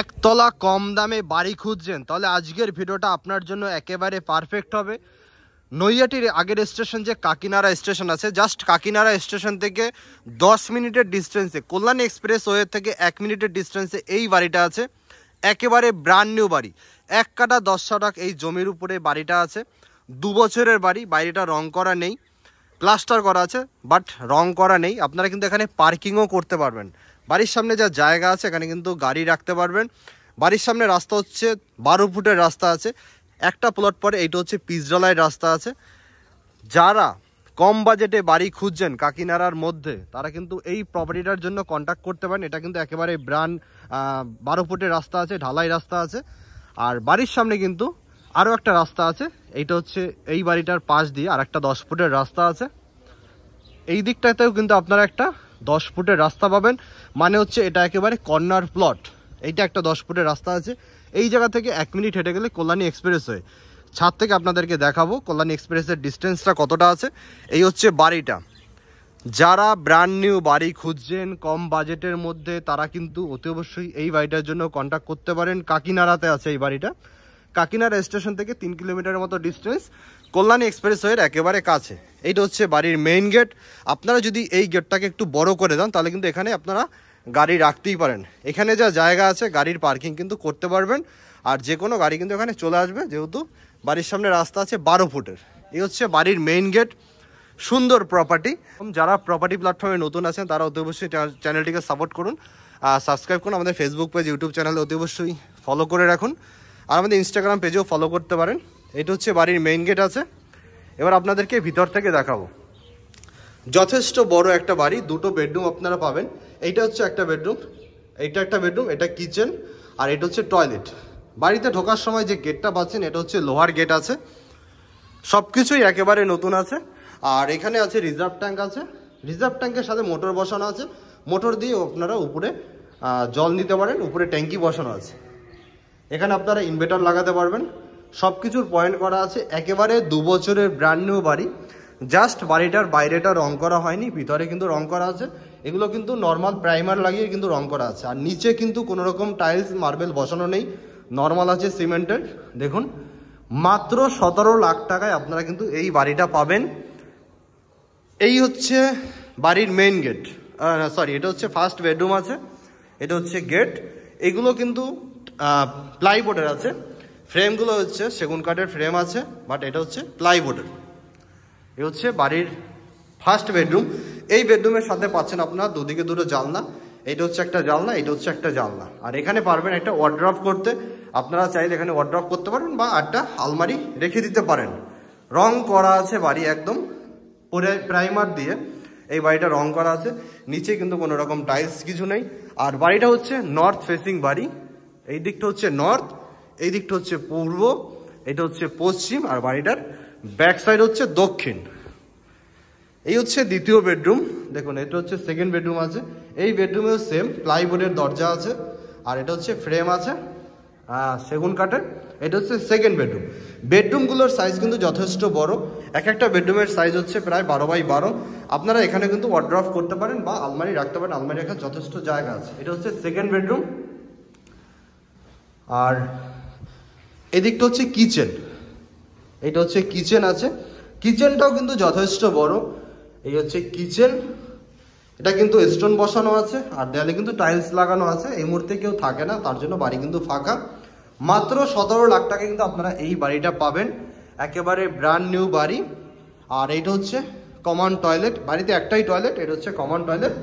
একতলা কম দামে বাড়ি খুঁজছেন তাহলে আজকের ভিডিওটা আপনার জন্য একেবারে পারফেক্ট হবে নৈয়াটির আগের স্টেশন যে কাকিনারা স্টেশন আছে জাস্ট কাকিনারা স্টেশন থেকে দশ মিনিটের ডিস্টেন্সে কল্যাণ এক্সপ্রেস ওয়ে থেকে এক মিনিটের ডিস্টেন্সে এই বাড়িটা আছে একেবারে ব্র্যান্ড নিউ বাড়ি এক কাটা দশ শতক এই জমির উপরে বাড়িটা আছে দু বছরের বাড়ি বাড়িটা রং করা নেই প্লাস্টার করা আছে বাট রং করা নেই আপনারা কিন্তু এখানে পার্কিংও করতে পারবেন বাড়ির সামনে যা জায়গা আছে এখানে কিন্তু গাড়ি রাখতে পারবেন বাড়ির সামনে রাস্তা হচ্ছে বারো ফুটের রাস্তা আছে একটা প্লট পরে এইটা হচ্ছে পিজরালায় রাস্তা আছে যারা কম বাজেটে বাড়ি খুঁজছেন কাকিনাড়ার মধ্যে তারা কিন্তু এই প্রপার্টিটার জন্য কন্ট্যাক্ট করতে পারেন এটা কিন্তু একেবারে ব্রান্ড বারো ফুটের রাস্তা আছে ঢালাই রাস্তা আছে আর বাড়ির সামনে কিন্তু আরও একটা রাস্তা আছে এইটা হচ্ছে এই বাড়িটার পাশ দিয়ে আর একটা দশ ফুটের রাস্তা আছে এই দিকটাতেও কিন্তু আপনারা একটা দশ ফুটের রাস্তা পাবেন মানে হচ্ছে এটা একেবারে কর্নার প্লট এইটা একটা দশ ফুটের রাস্তা আছে এই জায়গা থেকে এক মিনিট হেঁটে গেলে কল্যাণী এক্সপ্রেস হয়ে ছাদ থেকে আপনাদেরকে দেখাবো কল্যাণী এক্সপ্রেসের ডিস্টেন্সটা কতটা আছে এই হচ্ছে বাড়িটা যারা ব্র্যান্ড নিউ বাড়ি খুঁজছেন কম বাজেটের মধ্যে তারা কিন্তু অতি অবশ্যই এই বাড়িটার জন্য কন্ট্যাক্ট করতে পারেন কাকিনাড়াতে আছে এই বাড়িটা কাকিনাড়া স্টেশন থেকে তিন কিলোমিটারের মতো ডিস্টেন্স কল্যাণী এক্সপ্রেসওয়ের একেবারে কাছে এইটা হচ্ছে বাড়ির মেইন গেট আপনারা যদি এই গেটটাকে একটু বড় করে দেন তাহলে কিন্তু এখানে আপনারা গাড়ি রাখতেই পারেন এখানে যা জায়গা আছে গাড়ির পার্কিং কিন্তু করতে পারবেন আর যে কোনো গাড়ি কিন্তু এখানে চলে আসবে যেহেতু বাড়ির সামনে রাস্তা আছে বারো ফুটের এই হচ্ছে বাড়ির মেইন গেট সুন্দর প্রপার্টি যারা প্রপার্টি প্ল্যাটফর্মে নতুন আছেন তারা অতি অবশ্যই চ্যানেলটিকে সাপোর্ট করুন আর সাবস্ক্রাইব করুন আমাদের ফেসবুক পেজ ইউটিউব চ্যানেল অতি অবশ্যই ফলো করে রাখুন আর আমাদের ইনস্টাগ্রাম পেজেও ফলো করতে পারেন এটা হচ্ছে বাড়ির মেইন গেট আছে এবার আপনাদেরকে ভিতর থেকে দেখাবো যথেষ্ট বড় একটা বাড়ি দুটো বেডরুম আপনারা পাবেন এইটা হচ্ছে একটা বেডরুম এইটা একটা বেডরুম এটা কিচেন আর এটা হচ্ছে টয়লেট বাড়িতে ঢোকার সময় যে গেটটা পাচ্ছেন এটা হচ্ছে লোহার গেট আছে সব কিছুই একেবারে নতুন আছে আর এখানে আছে রিজার্ভ ট্যাঙ্ক আছে রিজার্ভ ট্যাঙ্কের সাথে মোটর বসানো আছে মোটর দিয়ে আপনারা উপরে জল নিতে পারেন উপরে ট্যাঙ্কি বসানো আছে এখানে আপনারা ইনভার্টার লাগাতে পারবেন সব কিছুর পয়েন্ট করা আছে একেবারে দু বছরের ব্র্যান্ড নিউ বাড়ি জাস্ট বাড়িটার বাইরেটা রং করা হয়নি ভিতরে কিন্তু রং করা আছে এগুলো কিন্তু নর্মাল প্রাইমার লাগিয়ে কিন্তু রং করা আছে আর নিচে কিন্তু কোনো রকম টাইলস মার্বেল বসানো নেই নর্মাল আছে সিমেন্টের দেখুন মাত্র সতেরো লাখ টাকায় আপনারা কিন্তু এই বাড়িটা পাবেন এই হচ্ছে বাড়ির মেন গেট সরি এটা হচ্ছে ফার্স্ট বেডরুম আছে এটা হচ্ছে গেট এগুলো কিন্তু প্লাইবোর্ডের আছে ফ্রেমগুলো হচ্ছে সেগুন কাঠের ফ্রেম আছে বাট এটা হচ্ছে প্লাইবোর্ডের এ হচ্ছে বাড়ির ফার্স্ট বেডরুম এই বেডরুমের সাথে পাচ্ছেন আপনার দুদিকে দুটো জালনা এটা হচ্ছে একটা জালনা এটা হচ্ছে একটা জালনা আর এখানে পারবেন একটা ওয়ার্ড্রপ করতে আপনারা চাইলে এখানে ওয়ার্ড্রপ করতে পারেন বা একটা আলমারি রেখে দিতে পারেন রং করা আছে বাড়ি একদম পরে প্রাইমার দিয়ে এই বাড়িটা রং করা আছে নিচে কিন্তু কোনো রকম টাইলস কিছু নেই আর বাড়িটা হচ্ছে নর্থ ফেসিং বাড়ি এই দিকটা হচ্ছে নর্থ এই দিকটা হচ্ছে পূর্ব এটা হচ্ছে পশ্চিম আর বাড়িটার ব্যাক সাইড হচ্ছে দক্ষিণ এই হচ্ছে দ্বিতীয় বেডরুম দেখুন এটা হচ্ছে সেকেন্ড বেডরুম আছে এই বেডরুমেও সেম প্লাইবোর্ডের দরজা আছে আর এটা হচ্ছে ফ্রেম আছে সেগুন কাঠের এটা হচ্ছে সেকেন্ড বেডরুম বেডরুমগুলোর সাইজ কিন্তু যথেষ্ট বড় এক একটা বেডরুমের সাইজ হচ্ছে প্রায় বারো বাই বারো আপনারা এখানে কিন্তু ওয়ার্ড্রফ করতে পারেন বা আলমারি রাখতে পারেন আলমারি রাখার যথেষ্ট জায়গা আছে এটা হচ্ছে সেকেন্ড বেডরুম আর এদিকটা হচ্ছে কিচেন এটা হচ্ছে কিচেন আছে কিচেনটাও কিন্তু যথেষ্ট বড় এই হচ্ছে কিচেন এটা কিন্তু স্টোন বসানো আছে আর দেয়ালে কিন্তু টাইলস লাগানো আছে এই মুহূর্তে কেউ থাকে না তার জন্য বাড়ি কিন্তু ফাঁকা মাত্র সতেরো লাখ টাকা কিন্তু আপনারা এই বাড়িটা পাবেন একেবারে ব্র্যান্ড নিউ বাড়ি আর এটা হচ্ছে কমন টয়লেট বাড়িতে একটাই টয়লেট এটা হচ্ছে কমন টয়লেট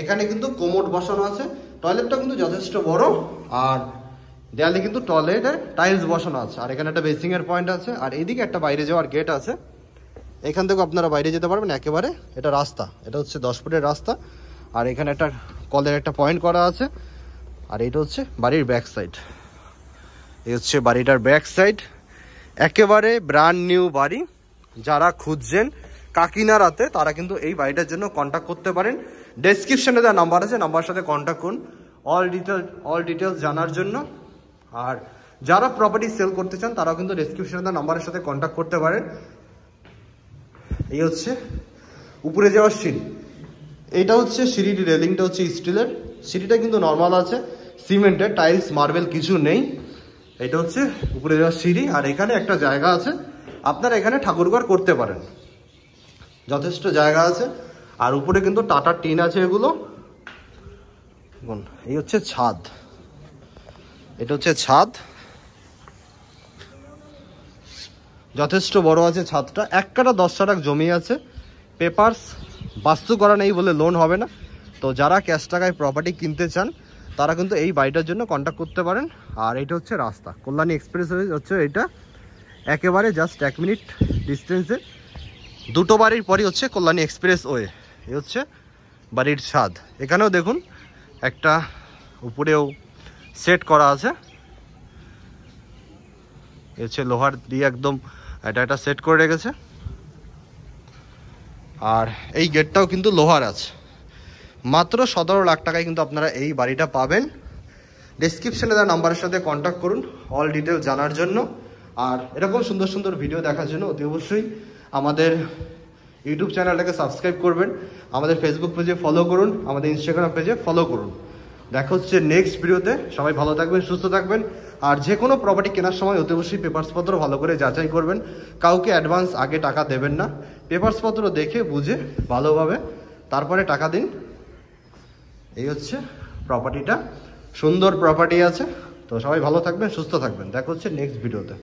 এখানে কিন্তু কোমোট বসানো আছে টয়লেটটা কিন্তু যথেষ্ট বড় আর দেয়ালে কিন্তু টয়লেটে টাইলস বসানো আছে আর এখানে একটা বেসিং এর পয়েন্ট আছে আর এদিকে একটা বাইরে যাওয়ার গেট আছে এখান থেকে আপনারা বাইরে যেতে পারবেন একেবারে এটা রাস্তা এটা হচ্ছে দশ ফুটের রাস্তা আর এখানে একটা কলের একটা পয়েন্ট করা আছে আর এটা হচ্ছে বাড়ির ব্যাক সাইড এই হচ্ছে বাড়িটার ব্যাক সাইড একেবারে ব্র্যান্ড নিউ বাড়ি যারা খুঁজছেন কাকিনারাতে তারা কিন্তু এই বাড়িটার জন্য কন্ট্যাক্ট করতে পারেন ডেসক্রিপশনে দেওয়া নাম্বার আছে নাম্বার সাথে কন্ট্যাক্ট করুন অল ডিটেল অল ডিটেলস জানার জন্য আর যারা প্রপার্টি সেল করতে চান তারাও কিন্তু ডিসক্রিপশনে নাম্বারের সাথে কন্ট্যাক্ট করতে পারেন এই হচ্ছে উপরে যাওয়ার সিঁড়ি এটা হচ্ছে সিঁড়ির রেলিংটা হচ্ছে স্টিলের সিঁড়িটা কিন্তু নর্মাল আছে সিমেন্টের টাইলস মার্বেল কিছু নেই এটা হচ্ছে উপরে যাওয়ার সিঁড়ি আর এখানে একটা জায়গা আছে আপনারা এখানে ঠাকুরঘর করতে পারেন যথেষ্ট জায়গা আছে আর উপরে কিন্তু টাটা টিন আছে এগুলো এই হচ্ছে ছাদ এটা হচ্ছে ছাদ যথেষ্ট বড় আছে ছাদটা এক কাটা দশ শতাক জমি আছে পেপারস বাস্তু করা নেই বলে লোন হবে না তো যারা ক্যাশ টাকায় প্রপার্টি কিনতে চান তারা কিন্তু এই বাড়িটার জন্য কন্ট্যাক্ট করতে পারেন আর এটা হচ্ছে রাস্তা কল্যাণী এক্সপ্রেস হচ্ছে এটা একেবারে জাস্ট এক মিনিট ডিস্টেন্সে দুটো বাড়ির পরই হচ্ছে কল্যাণী এক্সপ্রেস ওয়ে এ হচ্ছে বাড়ির ছাদ এখানেও দেখুন একটা উপরেও সেট করা আছে এছে লোহার দিয়ে একদম এটা এটা সেট করে রেখেছে আর এই গেটটাও কিন্তু লোহার আছে মাত্র সতেরো লাখ টাকায় কিন্তু আপনারা এই বাড়িটা পাবেন ডিসক্রিপশানে তার নাম্বারের সাথে কন্ট্যাক্ট করুন অল ডিটেল জানার জন্য আর এরকম সুন্দর সুন্দর ভিডিও দেখার জন্য অতি অবশ্যই আমাদের ইউটিউব চ্যানেলটাকে সাবস্ক্রাইব করবেন আমাদের ফেসবুক পেজে ফলো করুন আমাদের ইনস্টাগ্রাম পেজে ফলো করুন দেখা হচ্ছে নেক্সট ভিডিওতে সবাই ভালো থাকবেন সুস্থ থাকবেন আর যে কোনো প্রপার্টি কেনার সময় অতি অবশ্যই পেপার্সপত্র ভালো করে যাচাই করবেন কাউকে অ্যাডভান্স আগে টাকা দেবেন না পেপার্সপত্র দেখে বুঝে ভালোভাবে তারপরে টাকা দিন এই হচ্ছে প্রপার্টিটা সুন্দর প্রপার্টি আছে তো সবাই ভালো থাকবেন সুস্থ থাকবেন দেখা হচ্ছে নেক্সট ভিডিওতে